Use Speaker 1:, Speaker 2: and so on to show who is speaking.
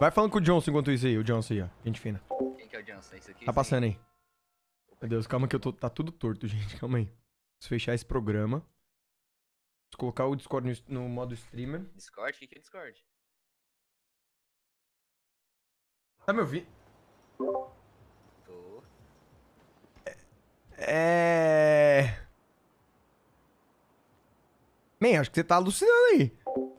Speaker 1: Vai falando com o Johnson enquanto isso aí, o Johnson aí, ó. Gente fina. Quem que é o Johnson? aqui? Tá passando aí. Meu Deus, calma que eu tô. Tá tudo torto, gente. Calma aí. Preciso fechar esse programa. Preciso colocar o Discord no, no modo streamer.
Speaker 2: Discord? O que, é Discord? Tá me ouvindo? Tô.
Speaker 3: É. é...
Speaker 4: Man, acho que você tá alucinando aí.